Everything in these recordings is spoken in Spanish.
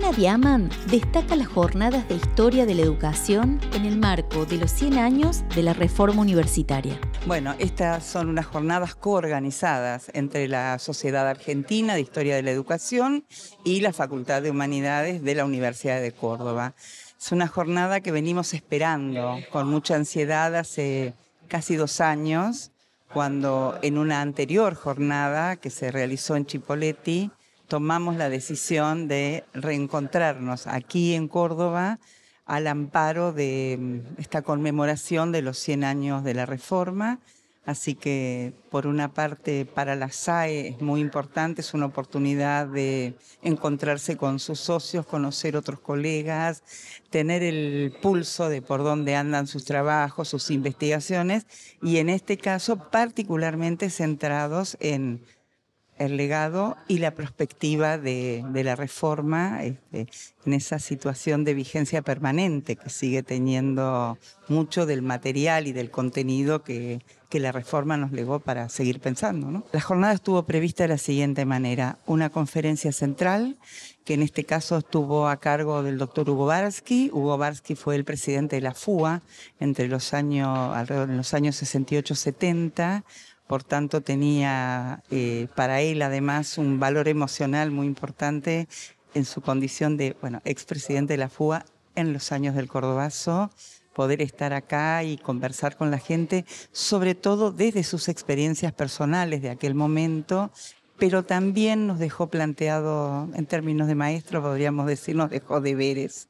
Ana Diamant destaca las jornadas de historia de la educación en el marco de los 100 años de la reforma universitaria. Bueno, estas son unas jornadas coorganizadas entre la Sociedad Argentina de Historia de la Educación y la Facultad de Humanidades de la Universidad de Córdoba. Es una jornada que venimos esperando con mucha ansiedad hace casi dos años, cuando en una anterior jornada que se realizó en Chipoletti, tomamos la decisión de reencontrarnos aquí en Córdoba al amparo de mm, esta conmemoración de los 100 años de la Reforma. Así que, por una parte, para la SAE es muy importante, es una oportunidad de encontrarse con sus socios, conocer otros colegas, tener el pulso de por dónde andan sus trabajos, sus investigaciones, y en este caso particularmente centrados en el legado y la perspectiva de, la reforma este, en esa situación de vigencia permanente que sigue teniendo mucho del material y del contenido que, la reforma nos legó para seguir pensando. ¿no? La jornada estuvo prevista de la siguiente manera, una conferencia central que en este caso estuvo a cargo del doctor Hugo Barsky. Hugo Barsky fue el presidente de la FUA entre los años, alrededor de los años 68-70 por tanto tenía eh, para él además un valor emocional muy importante en su condición de, bueno, expresidente de la FUA en los años del Cordobazo, poder estar acá y conversar con la gente, sobre todo desde sus experiencias personales de aquel momento, pero también nos dejó planteado, en términos de maestro, podríamos decir, nos dejó deberes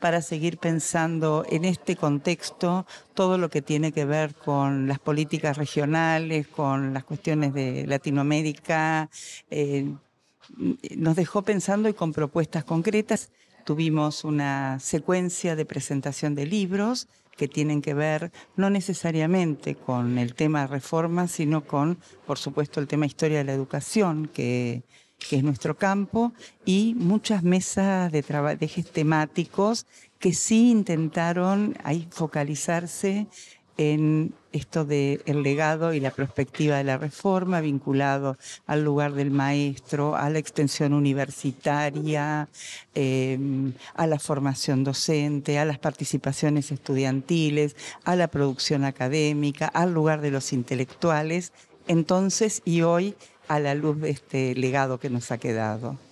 para seguir pensando en este contexto todo lo que tiene que ver con las políticas regionales, con las cuestiones de Latinoamérica. Eh, nos dejó pensando y con propuestas concretas. Tuvimos una secuencia de presentación de libros que tienen que ver no necesariamente con el tema reforma, sino con, por supuesto, el tema historia de la educación, que que es nuestro campo, y muchas mesas de, de ejes temáticos que sí intentaron ahí focalizarse en esto de legado y la perspectiva de la reforma vinculado al lugar del maestro, a la extensión universitaria, em, a la formación docente, a las participaciones estudiantiles, a la producción académica, al lugar de los intelectuales. Entonces y hoy a la luz de este legado que nos ha quedado.